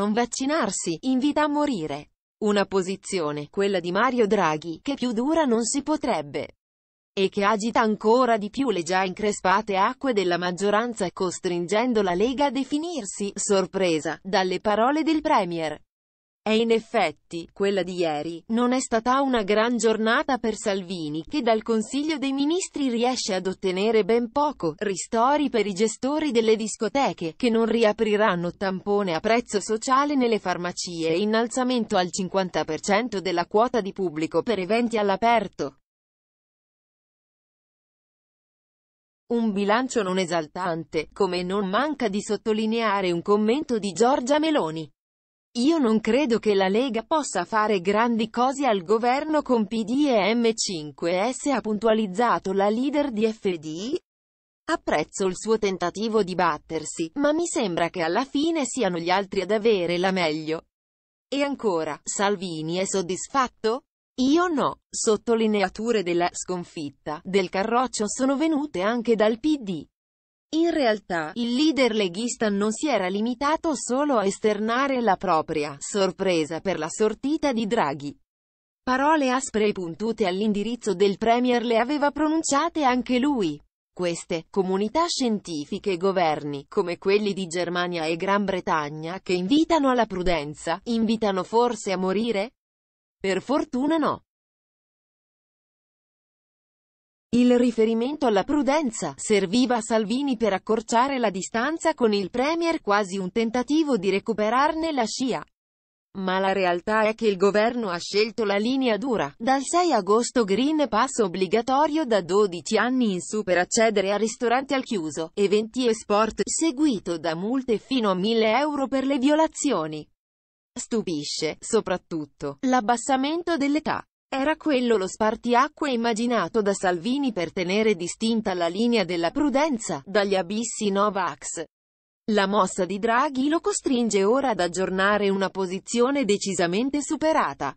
non vaccinarsi, invita a morire. Una posizione, quella di Mario Draghi, che più dura non si potrebbe e che agita ancora di più le già increspate acque della maggioranza costringendo la Lega a definirsi, sorpresa, dalle parole del Premier. E in effetti, quella di ieri, non è stata una gran giornata per Salvini che dal Consiglio dei Ministri riesce ad ottenere ben poco, ristori per i gestori delle discoteche, che non riapriranno tampone a prezzo sociale nelle farmacie e innalzamento al 50% della quota di pubblico per eventi all'aperto. Un bilancio non esaltante, come non manca di sottolineare un commento di Giorgia Meloni. Io non credo che la Lega possa fare grandi cose al governo con PD e M5S ha puntualizzato la leader di FD. Apprezzo il suo tentativo di battersi, ma mi sembra che alla fine siano gli altri ad avere la meglio. E ancora, Salvini è soddisfatto? Io no. Sottolineature della sconfitta del Carroccio sono venute anche dal PD. In realtà, il leader leghista non si era limitato solo a esternare la propria sorpresa per la sortita di Draghi. Parole aspre e puntute all'indirizzo del Premier le aveva pronunciate anche lui. Queste comunità scientifiche e governi, come quelli di Germania e Gran Bretagna, che invitano alla prudenza, invitano forse a morire? Per fortuna no. Il riferimento alla prudenza serviva a Salvini per accorciare la distanza con il Premier quasi un tentativo di recuperarne la scia. Ma la realtà è che il governo ha scelto la linea dura. Dal 6 agosto Green Pass obbligatorio da 12 anni in su per accedere a ristoranti al chiuso, eventi e sport, seguito da multe fino a 1000 euro per le violazioni. Stupisce, soprattutto, l'abbassamento dell'età. Era quello lo spartiacque immaginato da Salvini per tenere distinta la linea della prudenza, dagli abissi Novax. La mossa di Draghi lo costringe ora ad aggiornare una posizione decisamente superata.